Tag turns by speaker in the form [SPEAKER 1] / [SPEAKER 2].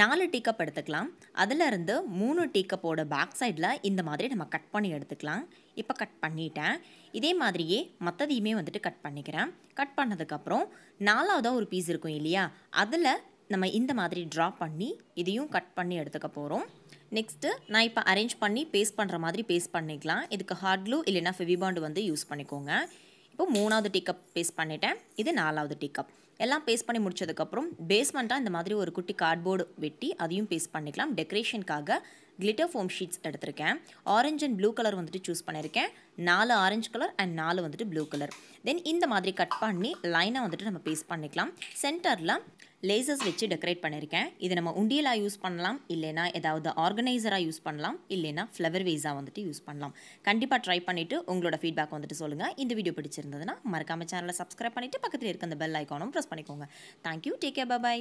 [SPEAKER 1] நாலு tea cup எடுத்துக்கலாம் அதிலிருந்து மூணு டீ கப்போட பேக் சைடில் இந்த மாதிரி நம்ம கட் பண்ணி எடுத்துக்கலாம் இப்போ கட் பண்ணிட்டேன் இதே மாதிரியே மற்றதையுமே வந்துட்டு கட் பண்ணிக்கிறேன் கட் பண்ணதுக்கப்புறம் நாலாவதாக ஒரு பீஸ் இருக்கும் இல்லையா அதில் நம்ம இந்த மாதிரி ட்ரா பண்ணி இதையும் கட் பண்ணி எடுத்துக்க போகிறோம் நெக்ஸ்ட்டு நான் இப்போ அரேஞ்ச் பண்ணி பேஸ்ட் பண்ணுற மாதிரி பேஸ்ட் பண்ணிக்கலாம் இதுக்கு ஹார்ட் க்ளூ இல்லைனா ஃபெவிபாண்டு வந்து யூஸ் பண்ணிக்கோங்க இப்போ மூணாவது டீ கப் பேஸ்ட் பண்ணிட்டேன் இது நாலாவது டீ கப் எல்லாம் பேஸ்ட் பண்ணி முடிச்சதுக்கப்புறம் பேஸ்மெண்ட்டாக இந்த மாதிரி ஒரு குட்டி கார்ட்போர்டு வெட்டி அதையும் பேஸ்ட் பண்ணிக்கலாம் டெக்கரேஷனுக்காக கிளிட்டர் ஃபோம் ஷீட்ஸ் எடுத்திருக்கேன் ஆரஞ்ச் அண்ட் ப்ளூ கலர் வந்துட்டு சூஸ் பண்ணியிருக்கேன் நாலு ஆரஞ்சு கலர் அண்ட் நாலு வந்துட்டு ப்ளூ கலர் தென் இந்த மாதிரி கட் பண்ணி லைனாக வந்துட்டு நம்ம பேஸ்ட் பண்ணிக்கலாம் சென்டரில் லேசர்ஸ் வச்சு டெக்கரேட் பண்ணியிருக்கேன் இது நம்ம உண்டியலாக யூஸ் பண்ணலாம் இல்லைனா ஏதாவது ஆர்கனைசராக யூஸ் பண்ணலாம் இல்லைனா ஃப்ளவர் வேஸாக வந்துட்டு யூஸ் பண்ணலாம் கண்டிப்பாக ட்ரை பண்ணிவிட்டு உங்களோட ஃபீட்பேக் வந்துட்டு சொல்லுங்கள் இந்த வீடியோ பிடிச்சிருந்ததுன்னா மறக்காமல் சேனலை சப்ஸ்கிரைப் பண்ணிவிட்டு பக்கத்தில் இருக்க அந்த பெல் ஐக்கானும் ப்ரெஸ் பண்ணிக்கோங்க தேங்க்யூ டேக் கேர் பாய்